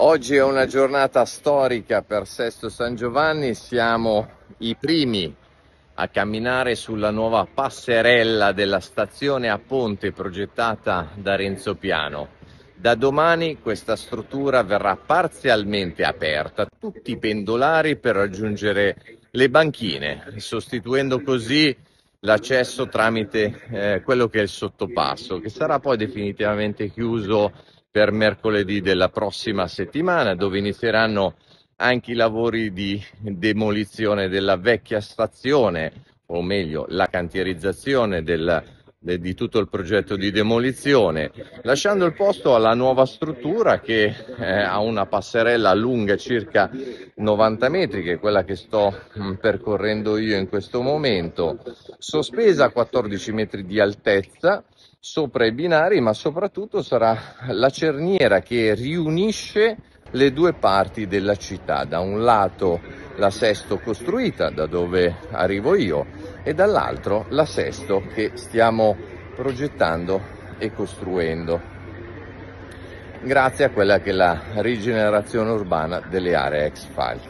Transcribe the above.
Oggi è una giornata storica per Sesto San Giovanni, siamo i primi a camminare sulla nuova passerella della stazione a ponte progettata da Renzo Piano. Da domani questa struttura verrà parzialmente aperta, tutti i pendolari per raggiungere le banchine, sostituendo così l'accesso tramite eh, quello che è il sottopasso, che sarà poi definitivamente chiuso per mercoledì della prossima settimana dove inizieranno anche i lavori di demolizione della vecchia stazione, o meglio la cantierizzazione della del eh, di tutto il progetto di demolizione, lasciando il posto alla nuova struttura che eh, ha una passerella lunga circa 90 metri, che è quella che sto mm, percorrendo io in questo momento, sospesa a 14 metri di altezza sopra i binari, ma soprattutto sarà la cerniera che riunisce le due parti della città, da un lato la Sesto costruita, da dove arrivo io, e dall'altro l'assesto che stiamo progettando e costruendo grazie a quella che è la rigenerazione urbana delle aree ex file.